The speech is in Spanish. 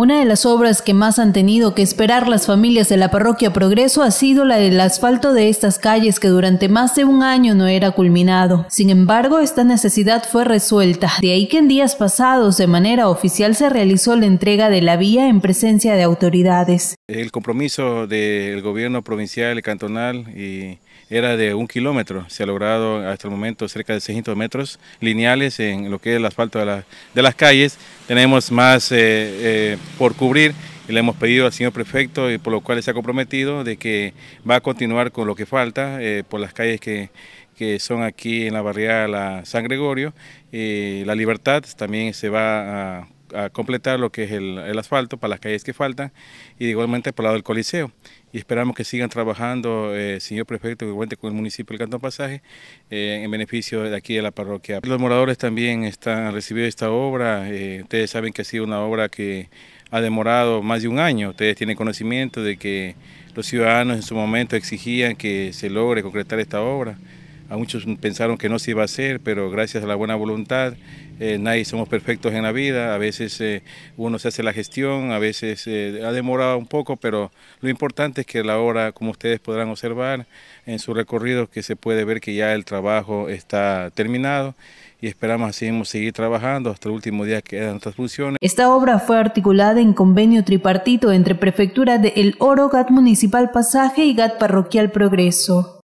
Una de las obras que más han tenido que esperar las familias de la parroquia Progreso ha sido la del asfalto de estas calles que durante más de un año no era culminado. Sin embargo, esta necesidad fue resuelta. De ahí que en días pasados, de manera oficial, se realizó la entrega de la vía en presencia de autoridades. El compromiso del gobierno provincial y cantonal era de un kilómetro. Se ha logrado hasta el momento cerca de 600 metros lineales en lo que es el asfalto de las calles tenemos más eh, eh, por cubrir y le hemos pedido al señor prefecto y por lo cual se ha comprometido de que va a continuar con lo que falta eh, por las calles que, son aquí en la barriada la San Gregorio. la Libertad también se va a a completar lo que es el, asfalto para las calles que faltan y igualmente por el lado del Coliseo. Y esperamos que sigan trabajando, eh, señor prefecto, igualmente con el municipio del Cantón Pasaje, eh, en beneficio de aquí de la parroquia. Los moradores también están, han recibido esta obra. Eh, ustedes saben que ha sido una obra que ha demorado más de un año. Ustedes tienen conocimiento de que los ciudadanos en su momento exigían que se logre concretar esta obra. A muchos pensaron que no se iba a hacer, pero gracias a la buena voluntad, eh, nadie somos perfectos en la vida. A veces eh, uno se hace la gestión, a veces eh, ha demorado un poco, pero lo importante es que la obra, como ustedes podrán observar en su recorrido, que se puede ver que ya el trabajo está terminado y esperamos así seguir trabajando hasta el último día que quedan estas funciones. Esta obra fue articulada en convenio tripartito entre Prefectura de El Oro, GAT Municipal Pasaje y GAT Parroquial Progreso.